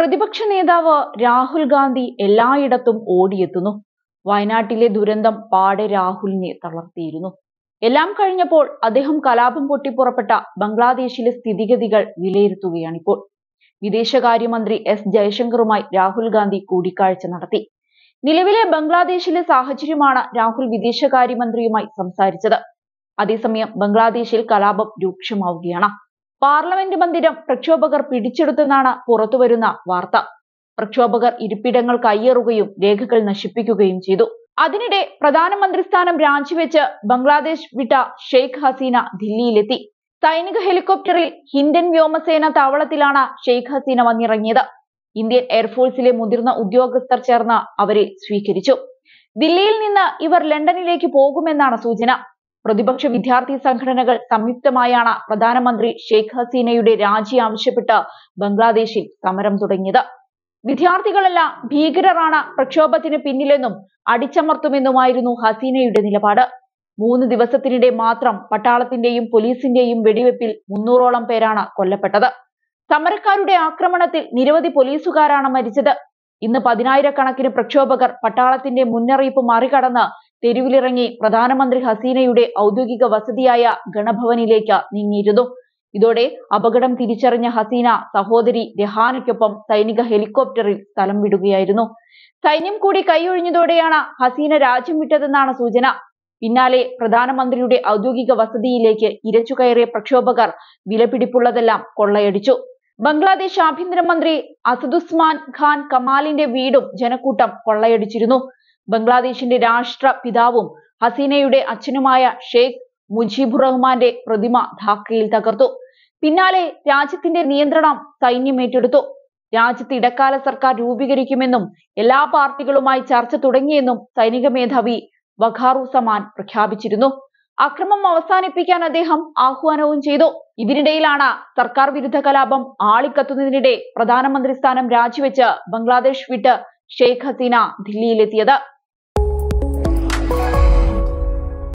പ്രതിപക്ഷ നേതാവ് രാഹുൽ ഗാന്ധി എല്ലായിടത്തും ഓടിയെത്തുന്നു വയനാട്ടിലെ ദുരന്തം പാടെ രാഹുലിനെ തളർത്തിയിരുന്നു എല്ലാം കഴിഞ്ഞപ്പോൾ അദ്ദേഹം കലാപം പൊട്ടിപ്പുറപ്പെട്ട ബംഗ്ലാദേശിലെ സ്ഥിതിഗതികൾ വിലയിരുത്തുകയാണിപ്പോൾ വിദേശകാര്യമന്ത്രി എസ് ജയശങ്കറുമായി രാഹുൽ ഗാന്ധി കൂടിക്കാഴ്ച നടത്തി നിലവിലെ ബംഗ്ലാദേശിലെ സാഹചര്യമാണ് രാഹുൽ വിദേശകാര്യമന്ത്രിയുമായി സംസാരിച്ചത് അതേസമയം ബംഗ്ലാദേശിൽ കലാപം രൂക്ഷമാവുകയാണ് പാർലമെന്റ് മന്ദിരം പ്രക്ഷോഭകർ പിടിച്ചെടുത്തെന്നാണ് പുറത്തുവരുന്ന വാർത്ത പ്രക്ഷോഭകർ ഇരിപ്പിടങ്ങൾ കയ്യേറുകയും രേഖകൾ നശിപ്പിക്കുകയും ചെയ്തു അതിനിടെ പ്രധാനമന്ത്രി സ്ഥാനം രാജിവെച്ച് ബംഗ്ലാദേശ് വിട്ട ഷെയ്ഖ് ഹസീന ദില്ലിയിലെത്തി സൈനിക ഹെലികോപ്റ്ററിൽ ഹിൻഡൻ വ്യോമസേന താവളത്തിലാണ് ഷെയ്ഖ് ഹസീന വന്നിറങ്ങിയത് ഇന്ത്യൻ എയർഫോഴ്സിലെ മുതിർന്ന ഉദ്യോഗസ്ഥർ ചേർന്ന് അവരെ സ്വീകരിച്ചു ദില്ലിയിൽ നിന്ന് ഇവർ ലണ്ടനിലേക്ക് പോകുമെന്നാണ് സൂചന പ്രതിപക്ഷ വിദ്യാർത്ഥി സംഘടനകൾ സംയുക്തമായാണ് പ്രധാനമന്ത്രി ഷെയ്ഖ് ഹസീനയുടെ രാജി ആവശ്യപ്പെട്ട് ബംഗ്ലാദേശിൽ സമരം തുടങ്ങിയത് വിദ്യാർത്ഥികളല്ല ഭീകരറാണ് പ്രക്ഷോഭത്തിന് പിന്നിലെന്നും അടിച്ചമർത്തുമെന്നുമായിരുന്നു ഹസീനയുടെ നിലപാട് മൂന്ന് ദിവസത്തിനിടെ മാത്രം പട്ടാളത്തിന്റെയും പോലീസിന്റെയും വെടിവെപ്പിൽ മുന്നൂറോളം പേരാണ് കൊല്ലപ്പെട്ടത് സമരക്കാരുടെ ആക്രമണത്തിൽ നിരവധി പോലീസുകാരാണ് മരിച്ചത് ഇന്ന് പതിനായിരക്കണക്കിന് പ്രക്ഷോഭകർ പട്ടാളത്തിന്റെ മുന്നറിയിപ്പ് മറികടന്ന് തെരുവിലിറങ്ങി പ്രധാനമന്ത്രി ഹസീനയുടെ ഔദ്യോഗിക വസതിയായ ഗണഭവനിലേക്ക് നീങ്ങിയിരുന്നു ഇതോടെ അപകടം തിരിച്ചറിഞ്ഞ ഹസീന സഹോദരി രഹാനയ്ക്കൊപ്പം സൈനിക ഹെലികോപ്റ്ററിൽ സ്ഥലം വിടുകയായിരുന്നു സൈന്യം കൂടി കൈയൊഴിഞ്ഞതോടെയാണ് ഹസീന രാജ്യം വിട്ടതെന്നാണ് സൂചന പിന്നാലെ പ്രധാനമന്ത്രിയുടെ ഔദ്യോഗിക വസതിയിലേക്ക് ഇരച്ചു കയറിയ പ്രക്ഷോഭകർ വിലപിടിപ്പുള്ളതെല്ലാം കൊള്ളയടിച്ചു ബംഗ്ലാദേശ് ആഭ്യന്തരമന്ത്രി അസദുസ്മാൻ ഖാൻ കമാലിന്റെ വീടും ജനക്കൂട്ടം കൊള്ളയടിച്ചിരുന്നു ബംഗ്ലാദേശിന്റെ രാഷ്ട്ര പിതാവും ഹസീനയുടെ അച്ഛനുമായ ഷെയ്ഖ് മുജീബുർ റഹ്മാന്റെ പ്രതിമ ധാക്കയിൽ തകർത്തു പിന്നാലെ രാജ്യത്തിന്റെ നിയന്ത്രണം സൈന്യം ഏറ്റെടുത്തു രാജ്യത്ത് ഇടക്കാല സർക്കാർ രൂപീകരിക്കുമെന്നും എല്ലാ പാർട്ടികളുമായി ചർച്ച തുടങ്ങിയെന്നും സൈനിക മേധാവി വഖാറുസമാൻ പ്രഖ്യാപിച്ചിരുന്നു അക്രമം അവസാനിപ്പിക്കാൻ അദ്ദേഹം ആഹ്വാനവും ചെയ്തു ഇതിനിടയിലാണ് സർക്കാർ വിരുദ്ധ കലാപം ആളിക്കത്തുന്നതിനിടെ പ്രധാനമന്ത്രി സ്ഥാനം രാജിവെച്ച് ബംഗ്ലാദേശ് വിട്ട് ഷെയ്ഖ് ഹസീന ദില്ലിയിലെത്തിയത്